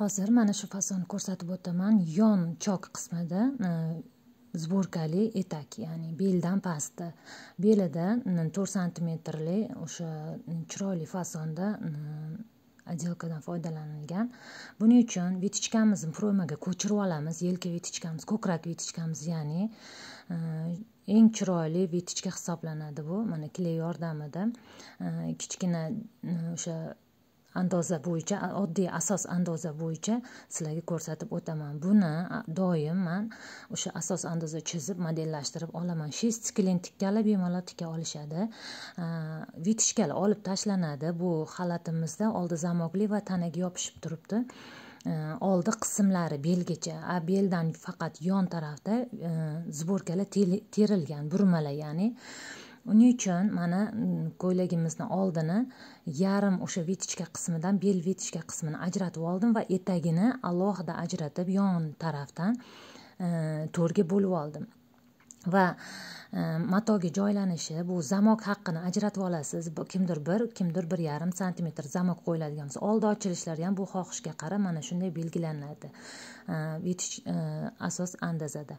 hozir mana shu fasonni ko'rsatib o'taman yon chok qismida e, zborkali etak ya'ni beldan pastda belida to'rt santimetrli o'sha chiroyli fasonda отделкадан foydalanilgan buning uchun vitichkamizni pro'maga ko'chirib olamiz yelka vitichkamiz ko'krak vitichkamiz ya'ni e, eng chiroyli vetichka hisoblanadi bu mana kley yordamida e, kichkina o'sha andoza bo'yicha oddiy asos andoza bo'yicha sizlarga ko'rsatib o'taman buni doim man o'sha asos andoza chizib modellashtirib olaman shest sklin tikkanlar bemalol tika olishadi vitichkali olib tashlanadi bu xalatimizda oldi zamokli va tanaga yopishib turibdi oldi qismlari belgacha a beldan faqat yon tarafda e, zborkalar terilgan burmalar ya'ni uning uchun mana mm, ko'ylagimizni oldini yarim o'sha vetichka qismidan bel vetichka qismini ajratib oldim va etagini alohida ajratib yon tarafdan e, to'rga bo'lib oldim va e, matoga joylanishi bu zamok haqqini ajratib olasiz kimdir bir kimdir bir yarim santimetr zamok qo'yiladigan bo'lsa oldi ochilishlari ham bu xohishga qarab mana shunday belgilanadi e, yetish e, asos andazada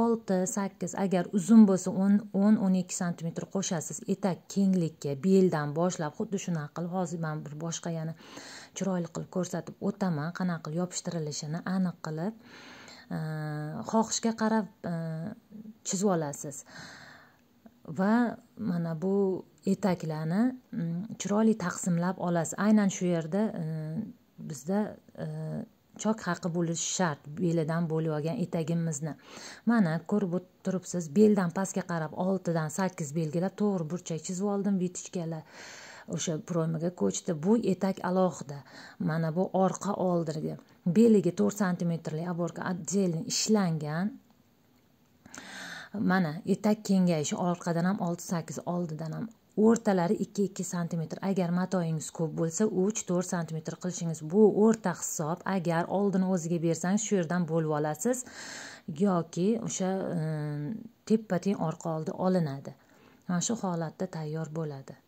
olti sakkiz agar uzun bo'lsa o'n o'n o'n ikki santimetr qo'shasiz etak kenglikka beldan boshlab xuddi shunaqa qilib hozir man bir boshqa yana chiroyli qilib ko'rsatib o'taman qanaqa qilib yopishtirilishini aniq qilib xohishga qarab chizib olasiz va mana bu etaklarni mm, chiroyli taqsimlab olasiz aynan shu yerda e, bizda e, chok haqi bo'lishi shart belidan bo'lib olgan etagimizni mana ko'rib turibsiz beldan pastga qarab oltidan sakkiz belgilab to'g'ri burchak chizib oldim vitichkalar o'sha proymaga ko'chdi bu etak alohida mana bu orqa oldirgi beliga to'rt santimetrli oborka отдельно ishlangan mana etak kengayishi orqadan ham olti sakkiz oldidan ham o'rtalari ikki ikki santimetr agar matoyingiz ko'p bo'lsa uch to'rt santimetr qilishingiz bu o'rta hisob agar oldini o'ziga bersangiz shu yerdan bo'lib olasiz yoki o'sha ehm, teppa teng orqa oldi olinadi mana shu holatda tayyor bo'ladi